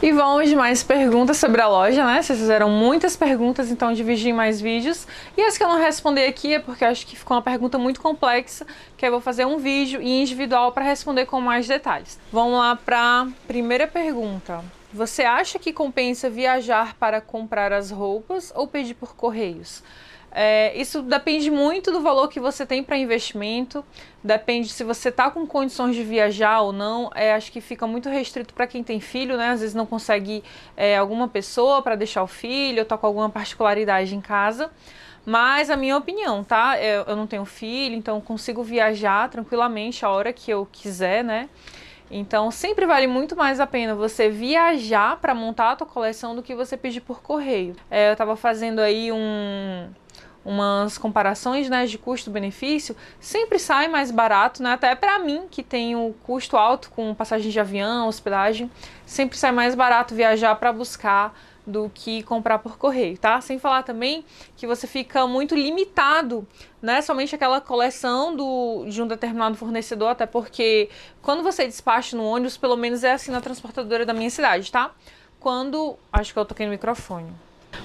E vão de mais perguntas sobre a loja, né? Vocês fizeram muitas perguntas, então dividi em mais vídeos. E as que eu não respondi aqui é porque acho que ficou uma pergunta muito complexa, que eu vou fazer um vídeo individual para responder com mais detalhes. Vamos lá para a primeira pergunta. Você acha que compensa viajar para comprar as roupas ou pedir por correios? É, isso depende muito do valor que você tem para investimento, depende se você está com condições de viajar ou não. É, acho que fica muito restrito para quem tem filho, né? Às vezes não consegue é, alguma pessoa para deixar o filho, ou tá com alguma particularidade em casa. Mas a minha opinião, tá? Eu, eu não tenho filho, então consigo viajar tranquilamente a hora que eu quiser, né? Então sempre vale muito mais a pena você viajar para montar a tua coleção do que você pedir por correio. É, eu estava fazendo aí um umas comparações né, de custo-benefício, sempre sai mais barato, né? Até para mim, que tenho custo alto com passagem de avião, hospedagem, sempre sai mais barato viajar para buscar do que comprar por correio, tá? Sem falar também que você fica muito limitado, né? Somente aquela coleção do, de um determinado fornecedor, até porque quando você despacha no ônibus, pelo menos é assim na transportadora da minha cidade, tá? Quando. Acho que eu toquei no microfone.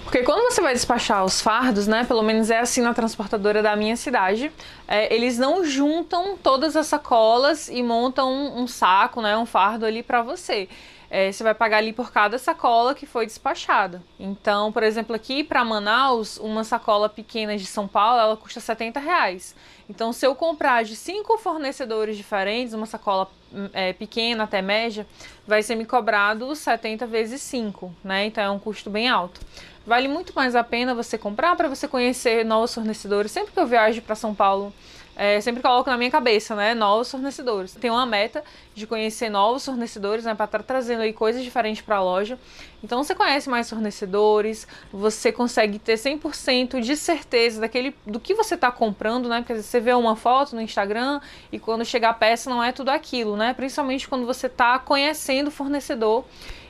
Porque quando você vai despachar os fardos, né? Pelo menos é assim na transportadora da minha cidade, é, eles não juntam todas as sacolas e montam um, um saco, né? Um fardo ali para você. É, você vai pagar ali por cada sacola que foi despachada. Então, por exemplo, aqui para Manaus, uma sacola pequena de São Paulo, ela custa 70 reais. Então, se eu comprar de cinco fornecedores diferentes, uma sacola hum, é, pequena até média, vai ser me cobrado 70 vezes 5, né? Então é um custo bem alto. Vale muito mais a pena você comprar para você conhecer novos fornecedores. Sempre que eu viajo para São Paulo, é, sempre coloco na minha cabeça, né? Novos fornecedores. Tenho uma meta de conhecer novos fornecedores, né? Para estar tá trazendo aí coisas diferentes para a loja. Então você conhece mais fornecedores, você consegue ter 100% de certeza daquele, do que você está comprando, né? Porque você vê uma foto no Instagram e quando chega a peça não é tudo aquilo, né? Principalmente quando você está conhecendo o fornecedor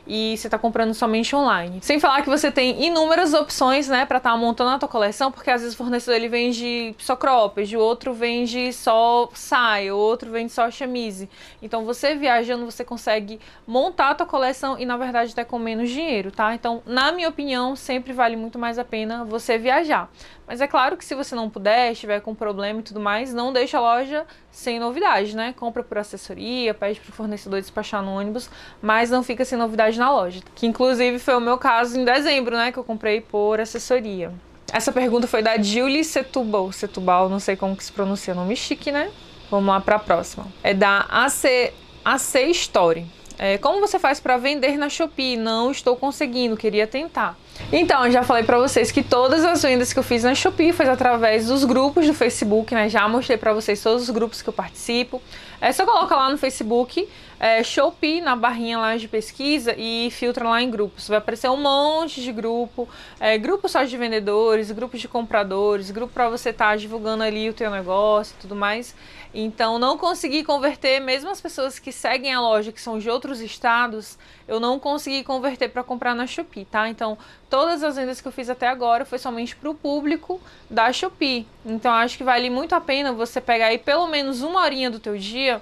e você está comprando somente online. Sem falar que você tem inúmeras opções, né, para estar tá montando a tua coleção, porque às vezes o fornecedor ele vende só cropped, o outro vende só saia, o outro vende só chemise. Então você viajando, você consegue montar a tua coleção e na verdade até com menos dinheiro, tá? Então, na minha opinião, sempre vale muito mais a pena você viajar. Mas é claro que se você não puder, estiver com problema e tudo mais, não deixa a loja sem novidade, né? Compra por assessoria, pede pro fornecedor despachar no ônibus, mas não fica sem novidade na loja. Que inclusive foi o meu caso em dezembro, né? Que eu comprei por assessoria. Essa pergunta foi da Julie Setubal. Setubal, não sei como que se pronuncia, é nome chique, né? Vamos lá para a próxima. É da AC, AC Story. É, como você faz para vender na Shopee? Não estou conseguindo, queria tentar. Então, já falei para vocês que todas as vendas que eu fiz na Shopee foi através dos grupos do Facebook, né? Já mostrei para vocês todos os grupos que eu participo. É só coloca lá no Facebook é, Shopee na barrinha lá de pesquisa e filtra lá em grupos. Vai aparecer um monte de grupo, é, grupo só de vendedores, grupo de compradores, grupo para você estar tá divulgando ali o teu negócio e tudo mais. Então, não consegui converter, mesmo as pessoas que seguem a loja, que são de outros estados, eu não consegui converter para comprar na Shopee, tá? Então, todas as vendas que eu fiz até agora foi somente para o público da Shopee. Então, acho que vale muito a pena você pegar aí pelo menos uma horinha do teu dia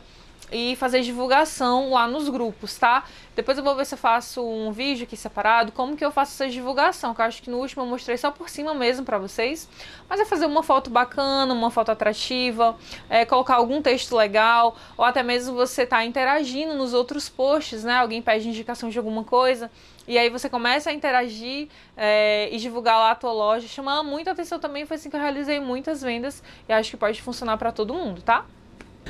e fazer divulgação lá nos grupos, tá? Depois eu vou ver se eu faço um vídeo aqui separado, como que eu faço essa divulgação, que eu acho que no último eu mostrei só por cima mesmo pra vocês. Mas é fazer uma foto bacana, uma foto atrativa, é, colocar algum texto legal, ou até mesmo você tá interagindo nos outros posts, né? Alguém pede indicação de alguma coisa, e aí você começa a interagir é, e divulgar lá a tua loja. chamando muita atenção também, foi assim que eu realizei muitas vendas e acho que pode funcionar para todo mundo, tá?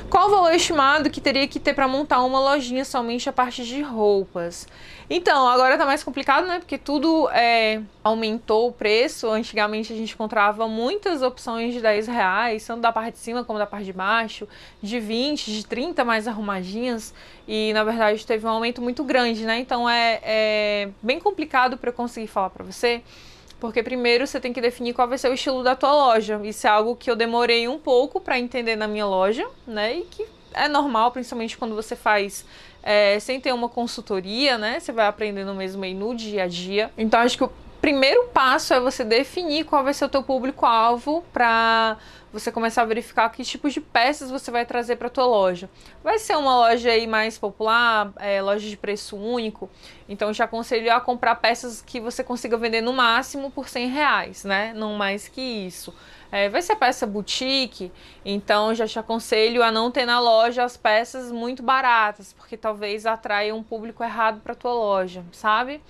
Qual o valor estimado que teria que ter para montar uma lojinha somente a parte de roupas? Então, agora tá mais complicado, né? Porque tudo é, aumentou o preço. Antigamente a gente encontrava muitas opções de 10 reais, tanto da parte de cima como da parte de baixo, de 20, de 30 mais arrumadinhas. E na verdade teve um aumento muito grande, né? Então é, é bem complicado para eu conseguir falar para você porque primeiro você tem que definir qual vai ser o estilo da tua loja. Isso é algo que eu demorei um pouco para entender na minha loja, né? E que é normal, principalmente quando você faz é, sem ter uma consultoria, né? Você vai aprendendo mesmo aí no dia a dia. Então acho que o primeiro passo é você definir qual vai ser o teu público-alvo para você começar a verificar que tipos de peças você vai trazer para tua loja. Vai ser uma loja aí mais popular, é, loja de preço único, então já aconselho a comprar peças que você consiga vender no máximo por 100 reais, né? Não mais que isso. É, vai ser peça boutique, então já te aconselho a não ter na loja as peças muito baratas, porque talvez atraia um público errado para tua loja, sabe?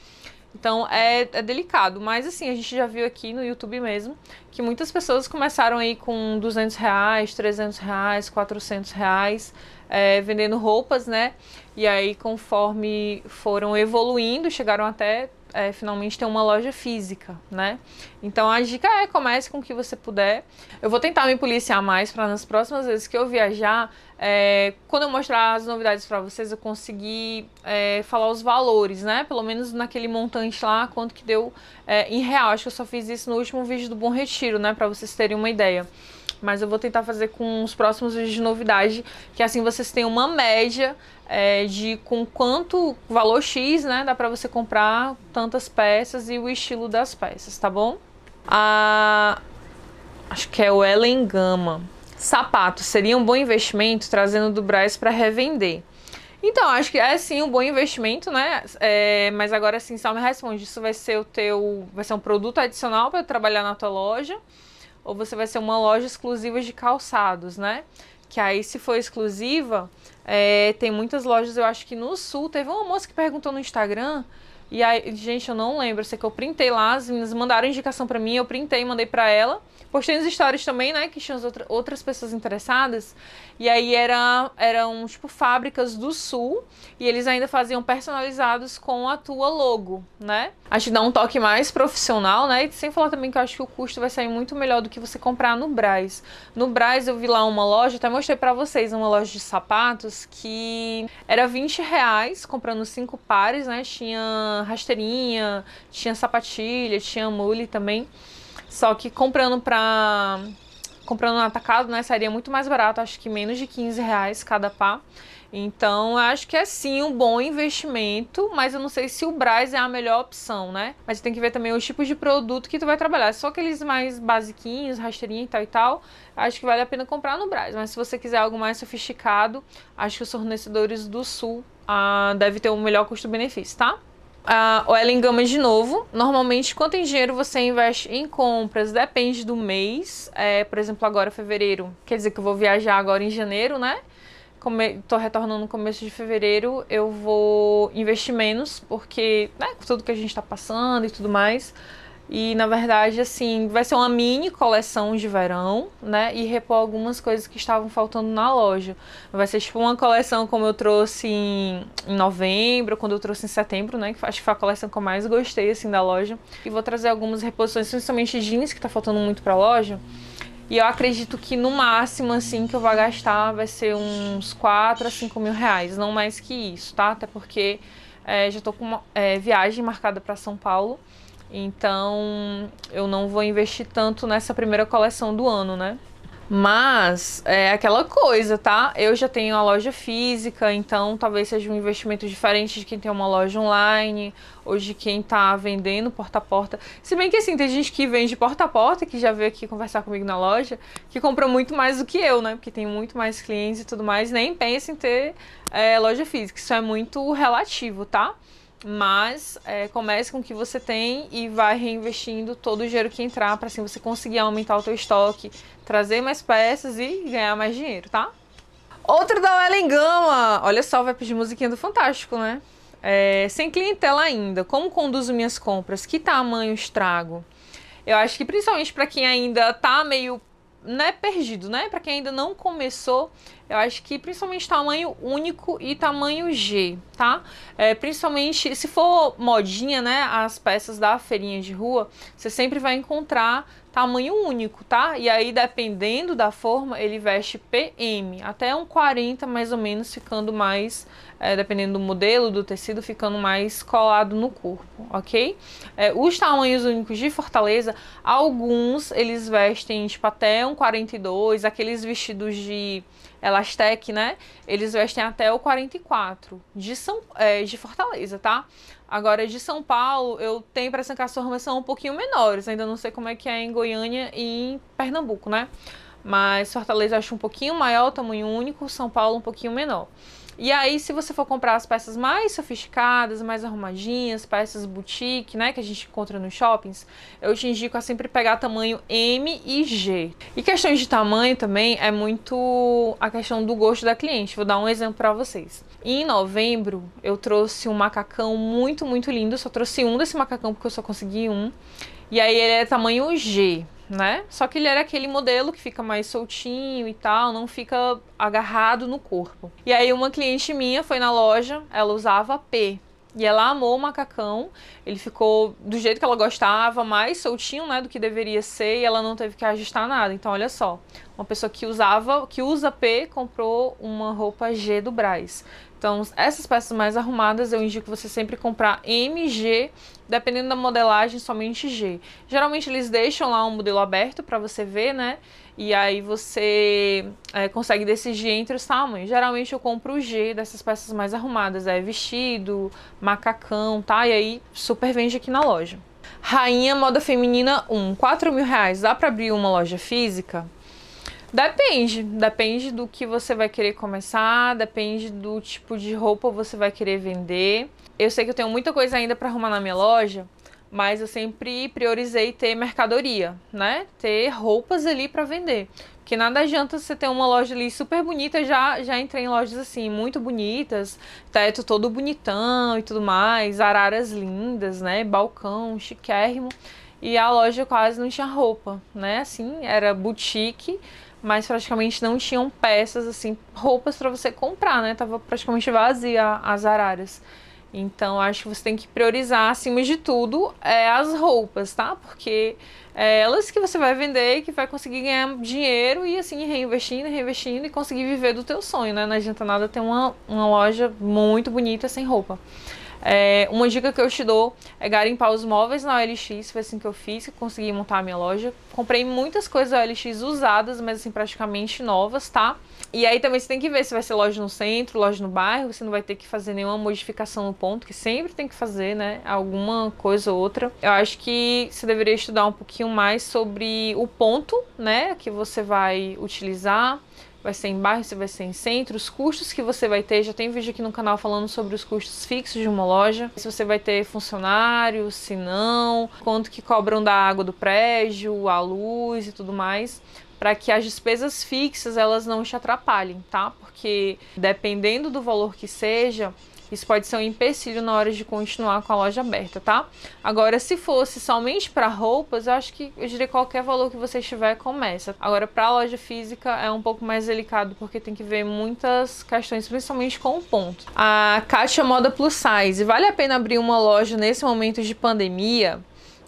Então é, é, delicado, mas assim, a gente já viu aqui no YouTube mesmo que muitas pessoas começaram aí com 200 reais, 300 reais, 400 reais, é, vendendo roupas, né? E aí, conforme foram evoluindo, chegaram até é, finalmente ter uma loja física, né? Então a dica é comece com o que você puder. Eu vou tentar me policiar mais para nas próximas vezes que eu viajar, é, quando eu mostrar as novidades para vocês, eu conseguir é, falar os valores, né? Pelo menos naquele montante lá, quanto que deu é, em real. Acho que eu só fiz isso no último vídeo do Bom Retiro, né? Para vocês terem uma ideia. Mas eu vou tentar fazer com os próximos vídeos de novidade, que assim vocês têm uma média é, de com quanto valor X, né? Dá pra você comprar tantas peças e o estilo das peças, tá bom? A... Acho que é o Ellen Gama. Sapatos seria um bom investimento trazendo do Braz para revender. Então, acho que é sim um bom investimento, né? É, mas agora sim, só me responde, isso vai ser o teu. Vai ser um produto adicional para trabalhar na tua loja ou você vai ser uma loja exclusiva de calçados, né? Que aí, se for exclusiva, é, tem muitas lojas, eu acho que no sul. Teve uma moça que perguntou no Instagram. E aí, gente, eu não lembro. Eu sei que eu printei lá, as meninas mandaram indicação para mim, eu printei, mandei para ela. Postei nos stories também, né? Que tinham outra, outras pessoas interessadas. E aí era, eram, tipo, fábricas do sul. E eles ainda faziam personalizados com a tua logo, né? Acho que dá um toque mais profissional, né? E sem falar também que eu acho que o custo vai sair muito melhor do que você comprar no Braz. No Braz eu vi lá uma loja, até mostrei para vocês, uma loja de sapatos que era 20 reais comprando cinco pares, né? Tinha rasteirinha, tinha sapatilha, tinha mule também. Só que comprando pra. Comprando no atacado, né? Seria muito mais barato, acho que menos de 15 reais cada pá. Então, acho que é sim um bom investimento, mas eu não sei se o Braz é a melhor opção, né? Mas tem que ver também os tipos de produto que tu vai trabalhar. Só aqueles mais basiquinhos, rasteirinha e tal e tal, acho que vale a pena comprar no Braz. Mas se você quiser algo mais sofisticado, acho que os fornecedores do Sul ah, deve ter um melhor custo-benefício, tá? a Ellen Gama de novo. Normalmente, quanto em dinheiro você investe em compras? Depende do mês. É, por exemplo, agora fevereiro. Quer dizer que eu vou viajar agora em janeiro, né? Come tô retornando no começo de fevereiro. Eu vou investir menos, porque, né, com tudo que a gente tá passando e tudo mais. E na verdade, assim, vai ser uma mini coleção de verão, né? E repor algumas coisas que estavam faltando na loja. Vai ser tipo uma coleção como eu trouxe em, novembro, quando eu trouxe em setembro, né? Que acho que foi a coleção que eu mais gostei, assim, da loja. E vou trazer algumas reposições, principalmente jeans, que tá faltando muito pra loja. E eu acredito que no máximo, assim, que eu vou gastar vai ser uns 4 a 5 mil reais, não mais que isso, tá? Até porque é, já tô com uma é, viagem marcada para São Paulo. Então, eu não vou investir tanto nessa primeira coleção do ano, né? Mas é aquela coisa, tá? Eu já tenho a loja física, então talvez seja um investimento diferente de quem tem uma loja online ou de quem tá vendendo porta a porta. Se bem que assim, tem gente que vende porta a porta, que já veio aqui conversar comigo na loja, que compra muito mais do que eu, né? Porque tem muito mais clientes e tudo mais, nem pensa em ter é, loja física. Isso é muito relativo, tá? mas é, comece com o que você tem e vai reinvestindo todo o dinheiro que entrar para assim você conseguir aumentar o teu estoque, trazer mais peças e ganhar mais dinheiro, tá? Outro da Ellen Gama, olha só, vai pedir musiquinha do Fantástico, né? É, sem clientela ainda, como conduzo minhas compras? Que tamanho estrago? Eu acho que principalmente para quem ainda tá meio né, perdido, né? Para quem ainda não começou, eu acho que principalmente tamanho único e tamanho G, tá? É, principalmente se for modinha, né? As peças da feirinha de rua, você sempre vai encontrar tamanho único, tá? E aí, dependendo da forma, ele veste PM, até um 40 mais ou menos, ficando mais, é, dependendo do modelo, do tecido, ficando mais colado no corpo, ok? É, os tamanhos únicos de Fortaleza, alguns eles vestem tipo até um 42, aqueles vestidos de Elastec, né? Eles vestem até o 44 de, São, é, de Fortaleza, tá? Agora, de São Paulo, eu tenho para que as formas são um pouquinho menores. Ainda não sei como é que é em Goiânia e em Pernambuco, né? Mas Fortaleza acho um pouquinho maior, tamanho único, São Paulo um pouquinho menor. E aí, se você for comprar as peças mais sofisticadas, mais arrumadinhas, peças boutique, né, que a gente encontra nos shoppings, eu te indico a sempre pegar tamanho M e G. E questões de tamanho também é muito a questão do gosto da cliente. Vou dar um exemplo para vocês. Em novembro, eu trouxe um macacão muito, muito lindo. Só trouxe um desse macacão porque eu só consegui um. E aí ele é tamanho G né? Só que ele era aquele modelo que fica mais soltinho e tal, não fica agarrado no corpo. E aí uma cliente minha foi na loja, ela usava P. E ela amou o macacão, ele ficou do jeito que ela gostava, mais soltinho, né, do que deveria ser, e ela não teve que ajustar nada. Então, olha só, uma pessoa que usava, que usa P, comprou uma roupa G do Braz. Então, essas peças mais arrumadas eu indico você sempre comprar MG, dependendo da modelagem, somente G. Geralmente eles deixam lá um modelo aberto para você ver, né? E aí você é, consegue decidir entre os tamanhos. Geralmente eu compro o G dessas peças mais arrumadas, é vestido, macacão, tá? E aí super vende aqui na loja. Rainha Moda Feminina 1, 4 mil reais, dá para abrir uma loja física? Depende, depende do que você vai querer começar, depende do tipo de roupa você vai querer vender. Eu sei que eu tenho muita coisa ainda para arrumar na minha loja, mas eu sempre priorizei ter mercadoria, né? Ter roupas ali para vender. Porque nada adianta você ter uma loja ali super bonita, já já entrei em lojas assim, muito bonitas, teto todo bonitão e tudo mais, araras lindas, né? Balcão, chiquérrimo. E a loja quase não tinha roupa, né? Assim, era boutique, mas praticamente não tinham peças, assim, roupas para você comprar, né? Tava praticamente vazia as araras. Então, acho que você tem que priorizar, acima de tudo, é, as roupas, tá? Porque é elas que você vai vender, que vai conseguir ganhar dinheiro e, assim, reinvestindo, reinvestindo e conseguir viver do teu sonho, né? Não adianta nada ter uma, uma loja muito bonita sem roupa. É, uma dica que eu te dou é garimpar os móveis na OLX, foi assim que eu fiz, que consegui montar a minha loja. Comprei muitas coisas da OLX usadas, mas assim, praticamente novas, tá? E aí também você tem que ver se vai ser loja no centro, loja no bairro, você não vai ter que fazer nenhuma modificação no ponto, que sempre tem que fazer, né? Alguma coisa ou outra. Eu acho que você deveria estudar um pouquinho mais sobre o ponto, né, que você vai utilizar vai ser em bairro, se vai ser em centro, os custos que você vai ter, já tem vídeo aqui no canal falando sobre os custos fixos de uma loja, se você vai ter funcionário, se não, quanto que cobram da água do prédio, a luz e tudo mais, para que as despesas fixas elas não te atrapalhem, tá? Porque dependendo do valor que seja, isso pode ser um empecilho na hora de continuar com a loja aberta, tá? Agora, se fosse somente para roupas, eu acho que eu diria qualquer valor que você tiver começa. Agora, para a loja física é um pouco mais delicado porque tem que ver muitas questões, principalmente com o ponto. A Caixa Moda Plus Size, vale a pena abrir uma loja nesse momento de pandemia?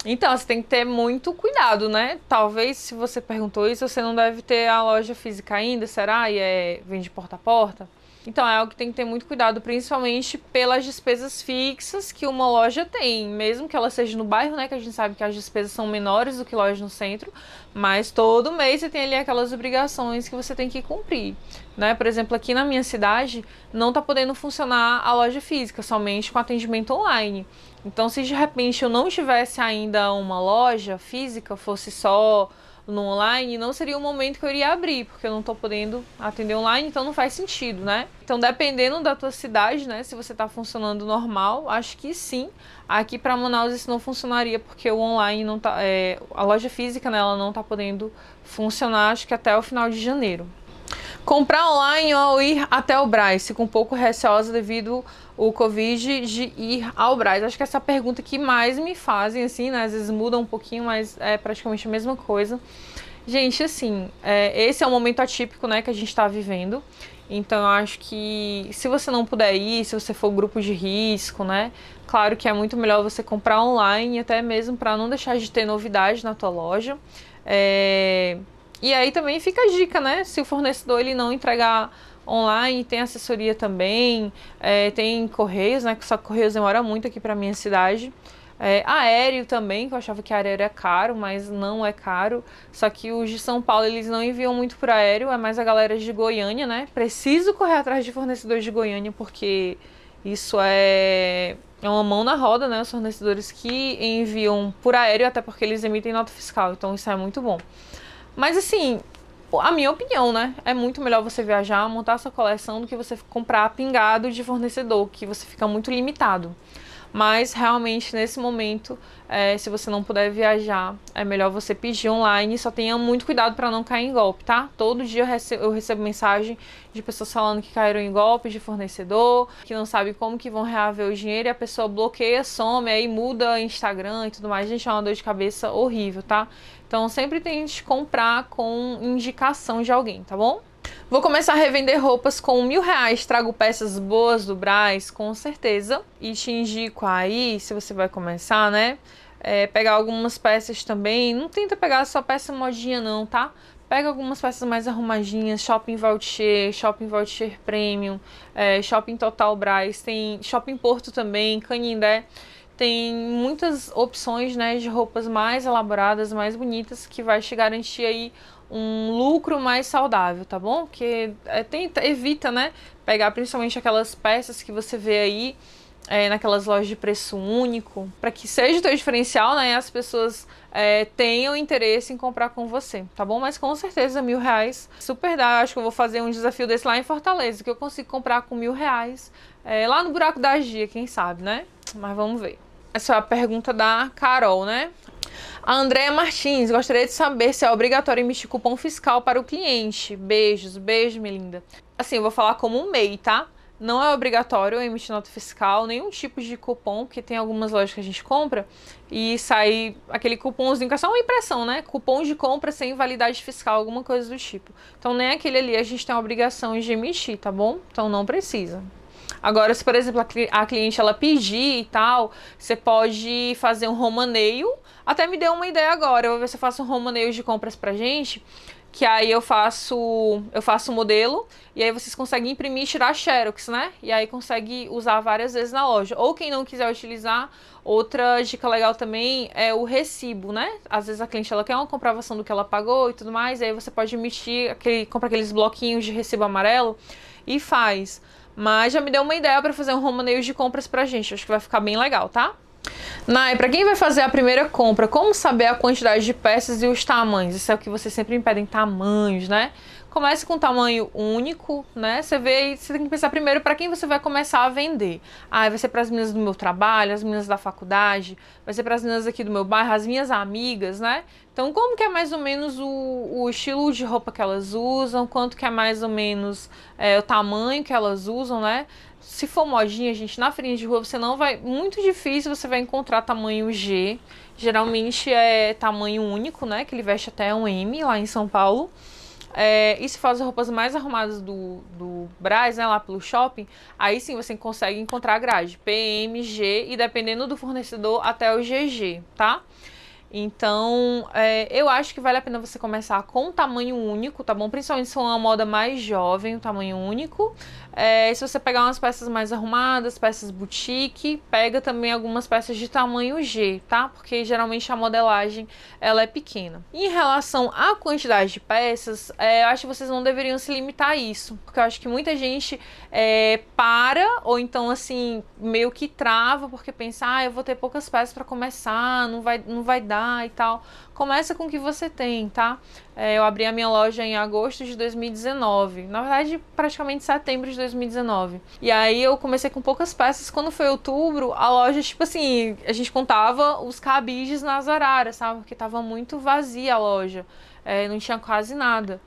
Então, você tem que ter muito cuidado, né? Talvez, se você perguntou isso, você não deve ter a loja física ainda, será? E é, vende porta a porta? Então é algo que tem que ter muito cuidado, principalmente pelas despesas fixas que uma loja tem, mesmo que ela seja no bairro, né, que a gente sabe que as despesas são menores do que loja no centro, mas todo mês você tem ali aquelas obrigações que você tem que cumprir, né? Por exemplo, aqui na minha cidade não está podendo funcionar a loja física, somente com atendimento online. Então, se de repente eu não tivesse ainda uma loja física, fosse só no online, não seria o momento que eu iria abrir, porque eu não estou podendo atender online, então não faz sentido, né? Então, dependendo da tua cidade, né, se você está funcionando normal, acho que sim. Aqui para Manaus isso não funcionaria, porque o online não tá, é, a loja física, né, ela não está podendo funcionar, acho que até o final de janeiro comprar online ou ir até o Braz? Fico um pouco receosa devido o Covid de ir ao Braz. Acho que essa é pergunta que mais me fazem, assim, né? Às vezes muda um pouquinho, mas é praticamente a mesma coisa. Gente, assim, é, esse é um momento atípico, né, que a gente está vivendo. Então, eu acho que se você não puder ir, se você for grupo de risco, né, claro que é muito melhor você comprar online, até mesmo para não deixar de ter novidade na tua loja. É, e aí também fica a dica, né? Se o fornecedor ele não entregar online, tem assessoria também, é, tem correios, né? Só que correios demora muito aqui para minha cidade. É, aéreo também, que eu achava que aéreo era caro, mas não é caro. Só que os de São Paulo eles não enviam muito por aéreo, é mais a galera de Goiânia, né? Preciso correr atrás de fornecedores de Goiânia, porque isso é, é uma mão na roda, né? Os fornecedores que enviam por aéreo, até porque eles emitem nota fiscal, então isso é muito bom. Mas assim, a minha opinião, né? É muito melhor você viajar, montar sua coleção do que você comprar pingado de fornecedor, que você fica muito limitado. Mas realmente nesse momento, é, se você não puder viajar, é melhor você pedir online. Só tenha muito cuidado para não cair em golpe, tá? Todo dia eu recebo, eu recebo mensagem de pessoas falando que caíram em golpe de fornecedor, que não sabe como que vão reaver o dinheiro e a pessoa bloqueia, some, aí muda Instagram e tudo mais. Gente, é uma dor de cabeça horrível, tá? Então sempre tente comprar com indicação de alguém, tá bom? Vou começar a revender roupas com mil reais. Trago peças boas do Braz, com certeza. E te indico aí, se você vai começar, né? É, pegar algumas peças também. Não tenta pegar só peça modinha, não, tá? Pega algumas peças mais arrumadinhas, Shopping Vautier, Shopping Vautier Premium, é, Shopping Total Braz, tem Shopping Porto também, Canindé tem muitas opções né, de roupas mais elaboradas, mais bonitas, que vai te garantir aí um lucro mais saudável, tá bom? Porque é, tenta, evita, né? Pegar principalmente aquelas peças que você vê aí é, naquelas lojas de preço único, para que seja o teu diferencial, né? As pessoas é, tenham interesse em comprar com você, tá bom? Mas com certeza mil reais super dá. Acho que eu vou fazer um desafio desse lá em Fortaleza, que eu consigo comprar com mil reais é, lá no buraco da Gia, quem sabe, né? Mas vamos ver. Essa é a pergunta da Carol, né? A Andréia Martins, gostaria de saber se é obrigatório emitir cupom fiscal para o cliente. Beijos, beijo, Melinda. Assim, eu vou falar como um MEI, tá? Não é obrigatório emitir nota fiscal, nenhum tipo de cupom, que tem algumas lojas que a gente compra e sai aquele cupomzinho, que é só uma impressão, né? Cupom de compra sem validade fiscal, alguma coisa do tipo. Então, nem aquele ali a gente tem a obrigação de emitir, tá bom? Então, não precisa. Agora, se por exemplo a, cliente ela pedir e tal, você pode fazer um romaneio. Até me deu uma ideia agora. Eu vou ver se eu faço um romaneio de compras pra gente que aí eu faço eu faço o modelo e aí vocês conseguem imprimir e tirar xerox, né? E aí consegue usar várias vezes na loja. Ou quem não quiser utilizar, outra dica legal também é o recibo, né? Às vezes a cliente ela quer uma comprovação do que ela pagou e tudo mais, e aí você pode emitir aquele compra aqueles bloquinhos de recibo amarelo e faz. Mas já me deu uma ideia para fazer um romaneio de compras pra gente. Acho que vai ficar bem legal, tá? Nai, para quem vai fazer a primeira compra, como saber a quantidade de peças e os tamanhos? Isso é o que vocês sempre me pedem, tamanhos, né? Comece com um tamanho único, né? Você vê, você tem que pensar primeiro para quem você vai começar a vender. Ah, vai ser para as meninas do meu trabalho, as meninas da faculdade, vai ser para as meninas aqui do meu bairro, as minhas amigas, né? Então, como que é mais ou menos o, o estilo de roupa que elas usam, quanto que é mais ou menos é, o tamanho que elas usam, né? se for modinha, gente, na feirinha de rua você não vai. Muito difícil você vai encontrar tamanho G. Geralmente é tamanho único, né? Que ele veste até um M lá em São Paulo. É, e se for as roupas mais arrumadas do, do Braz, né, lá pelo shopping, aí sim você consegue encontrar a grade pmg e dependendo do fornecedor até o GG, tá? Então, é, eu acho que vale a pena você começar com um tamanho único, tá bom? Principalmente se for uma moda mais jovem, o um tamanho único. É, se você pegar umas peças mais arrumadas, peças boutique, pega também algumas peças de tamanho G, tá? Porque geralmente a modelagem, ela é pequena. Em relação à quantidade de peças, é, eu acho que vocês não deveriam se limitar a isso. Porque eu acho que muita gente é, para, ou então assim, meio que trava, porque pensa, ah, eu vou ter poucas peças para começar, não vai, não vai dar trabalhar e tal. Começa com o que você tem, tá? É, eu abri a minha loja em agosto de 2019. Na verdade, praticamente setembro de 2019. E aí eu comecei com poucas peças. Quando foi outubro, a loja, tipo assim, a gente contava os cabides nas araras, sabe? Porque tava muito vazia a loja. É, não tinha quase nada.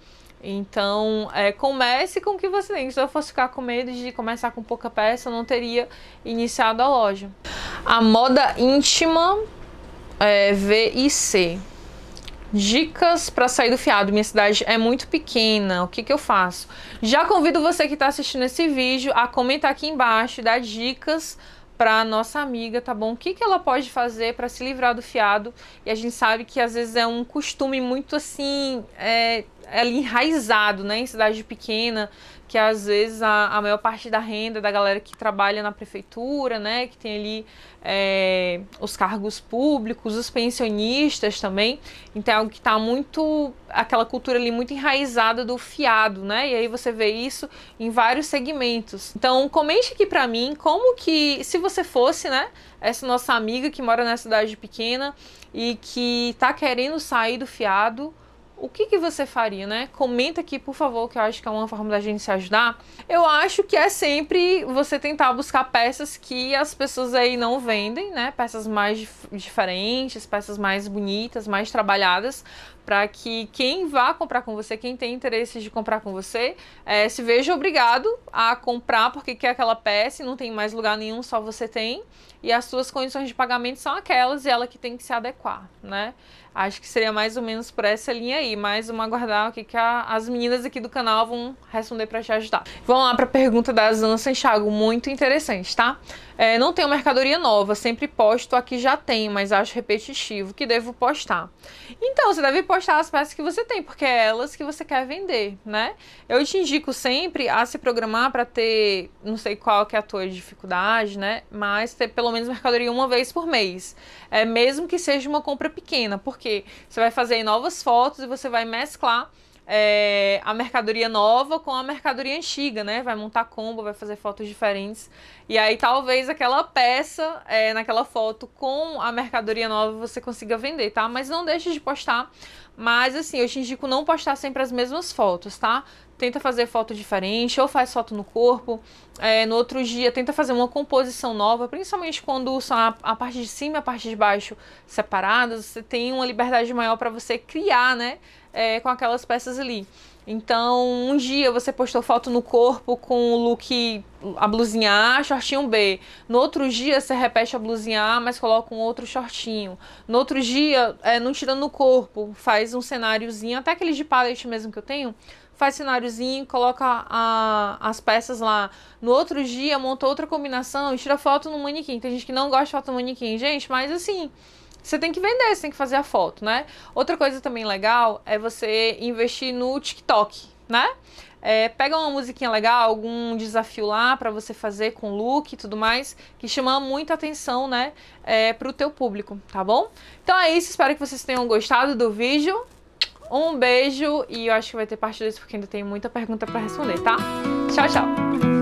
Então, é, comece com o que você tem. Se eu fosse ficar com medo de começar com pouca peça, eu não teria iniciado a loja. A moda íntima é, VIC. Dicas para sair do fiado. Minha cidade é muito pequena. O que, que eu faço? Já convido você que está assistindo esse vídeo a comentar aqui embaixo e dar dicas para nossa amiga, tá bom? O que, que ela pode fazer para se livrar do fiado? E a gente sabe que às vezes é um costume muito assim, é, é enraizado, né? Em cidade pequena, que às vezes a, a maior parte da renda da galera que trabalha na prefeitura, né, que tem ali é, os cargos públicos, os pensionistas também, então é algo que está muito, aquela cultura ali muito enraizada do fiado, né, e aí você vê isso em vários segmentos. Então comente aqui para mim como que, se você fosse, né, essa nossa amiga que mora na cidade pequena e que está querendo sair do fiado, o que, que você faria, né? Comenta aqui, por favor, que eu acho que é uma forma da gente se ajudar. Eu acho que é sempre você tentar buscar peças que as pessoas aí não vendem, né? Peças mais dif diferentes, peças mais bonitas, mais trabalhadas, para que quem vá comprar com você, quem tem interesse de comprar com você, é, se veja obrigado a comprar porque quer aquela peça e não tem mais lugar nenhum, só você tem, e as suas condições de pagamento são aquelas e ela que tem que se adequar, né? Acho que seria mais ou menos por essa linha aí, mas vamos aguardar o que, que a, as meninas aqui do canal vão responder para te ajudar. Vamos lá para a pergunta da Zan Santiago, muito interessante, tá? É, não tenho mercadoria nova, sempre posto aqui já tem, mas acho repetitivo, que devo postar? Então, você deve postar postar as peças que você tem, porque é elas que você quer vender, né? Eu te indico sempre a se programar para ter, não sei qual que é a tua dificuldade, né? Mas ter pelo menos mercadoria uma vez por mês. É mesmo que seja uma compra pequena, porque você vai fazer novas fotos e você vai mesclar é, a mercadoria nova com a mercadoria antiga, né? Vai montar combo, vai fazer fotos diferentes. E aí talvez aquela peça é, naquela foto com a mercadoria nova você consiga vender, tá? Mas não deixe de postar. Mas assim, eu te indico não postar sempre as mesmas fotos, tá? tenta fazer foto diferente, ou faz foto no corpo, é, no outro dia tenta fazer uma composição nova, principalmente quando são a, a parte de cima e a parte de baixo separadas, você tem uma liberdade maior para você criar, né, é, com aquelas peças ali. Então, um dia você postou foto no corpo com o look, a blusinha A, shortinho B. No outro dia você repete a blusinha A, mas coloca um outro shortinho. No outro dia, é, não tirando no corpo, faz um cenáriozinho, até aquele de palette mesmo que eu tenho, faz cenáriozinho, coloca a, as peças lá. No outro dia, monta outra combinação e tira foto no manequim. Tem gente que não gosta de foto no manequim, gente, mas assim. Você tem que vender, você tem que fazer a foto, né? Outra coisa também legal é você investir no TikTok, né? É, pega uma musiquinha legal, algum desafio lá para você fazer com look e tudo mais, que chama muita atenção, né? É, pro teu público, tá bom? Então é isso, espero que vocês tenham gostado do vídeo. Um beijo e eu acho que vai ter parte disso porque ainda tem muita pergunta para responder, tá? Tchau, tchau!